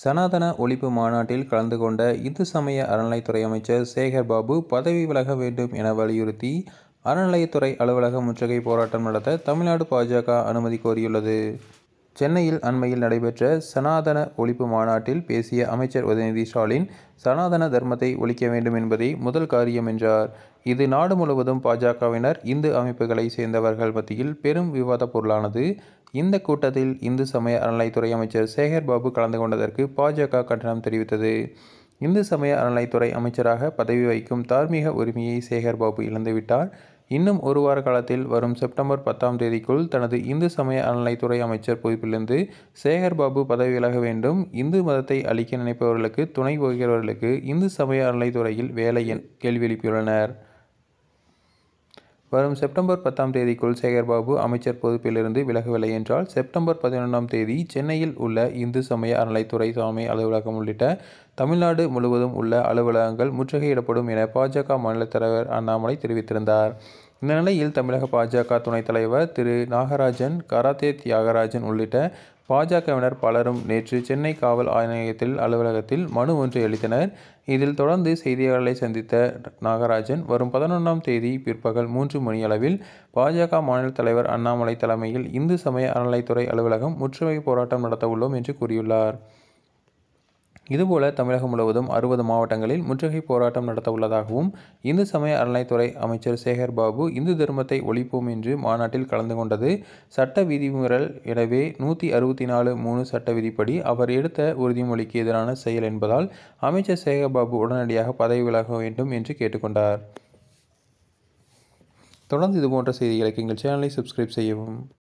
சனாதன ஒழிப்பு மாநாட்டில் கலந்து கொண்ட இந்து சமய அறநிலைத்துறை அமைச்சர் சேகர் பாபு பதவி விலக வேண்டும் என வலியுறுத்தி அறநிலையத்துறை அலுவலக முற்றுகை போராட்டம் நடத்த தமிழ்நாடு பாஜக அனுமதி கோரியுள்ளது சென்னையில் அண்மையில் நடைபெற்ற சனாதன ஒழிப்பு மாநாட்டில் பேசிய அமைச்சர் உதயநிதி ஸ்டாலின் சனாதன தர்மத்தை ஒழிக்க வேண்டும் என்பதே முதல் காரியம் என்றார் இது நாடு முழுவதும் பாஜகவினர் இந்து அமைப்புகளை சேர்ந்தவர்கள் மத்தியில் பெரும் விவாத பொருளானது இந்த கூட்டத்தில் இந்து சமய அறநிலைத்துறை அமைச்சர் சேகர் பாபு கலந்து கொண்டதற்கு பாஜக கண்டனம் தெரிவித்தது இந்து சமய அறநிலைத்துறை அமைச்சராக பதவி வகிக்கும் தார்மீக உரிமையை சேகர் பாபு இழந்துவிட்டார் இன்னும் ஒரு வார காலத்தில் வரும் செப்டம்பர் பத்தாம் தேதிக்குள் தனது இந்து சமய அறநிலைத்துறை அமைச்சர் பொறுப்பிலிருந்து சேகர் பாபு பதவி விலக வேண்டும் இந்து மதத்தை அளிக்க நினைப்பவர்களுக்கு துணை போகிறவர்களுக்கு இந்து சமய அறநிலைத்துறையில் வேலை என் கேள்வி எழுப்பியுள்ளனர் வரும் செப்டம்பர் பத்தாம் தேதிக்குள் சேகர்பாபு அமைச்சர் பொறுப்பிலிருந்து விலகவில்லை என்றால் செப்டம்பர் பதினொன்றாம் தேதி சென்னையில் உள்ள இந்து சமய அறநிலைத்துறை சாமி அலுவலகம் உள்ளிட்ட தமிழ்நாடு முழுவதும் உள்ள அலுவலகங்கள் முற்றுகையிடப்படும் என பாஜக மாநில தலைவர் அண்ணாமலை தெரிவித்திருந்தார் இந்த நிலையில் தமிழக பாஜக துணைத் தலைவர் திரு நாகராஜன் கராத்தே தியாகராஜன் உள்ளிட்ட பாஜகவினர் பலரும் நேற்று சென்னை காவல் ஆணையத்தில் அலுவலகத்தில் மனு ஒன்று அளித்தனர் இதில் தொடர்ந்து செய்தியாளர்களை சந்தித்த நாகராஜன் வரும் பதினொன்றாம் தேதி பிற்பகல் மூன்று மணியளவில் பாஜக மாநில தலைவர் அண்ணாமலை தலைமையில் இந்து சமய அறநிலைத்துறை அலுவலகம் முற்றுகை போராட்டம் நடத்த உள்ளோம் என்று கூறியுள்ளார் இதுபோல தமிழகம் முழுவதும் அறுபது மாவட்டங்களில் முற்றுகை போராட்டம் நடத்த உள்ளதாகவும் இந்து சமய அறநிலைத்துறை அமைச்சர் சேகர் பாபு இந்து தர்மத்தை ஒழிப்போம் என்று மாநாட்டில் கலந்து கொண்டது சட்ட விதிமுறல் எனவே நூற்றி அறுபத்தி நாலு மூணு சட்ட விதிப்படி அவர் எடுத்த உறுதிமொழிக்கு எதிரான செயல் என்பதால் அமைச்சர் சேகர் பாபு உடனடியாக பதவி விலக வேண்டும் என்று கேட்டுக்கொண்டார் தொடர்ந்து இதுபோன்ற செய்திகளுக்கு எங்கள் சேனலை சப்ஸ்கிரைப் செய்யவும்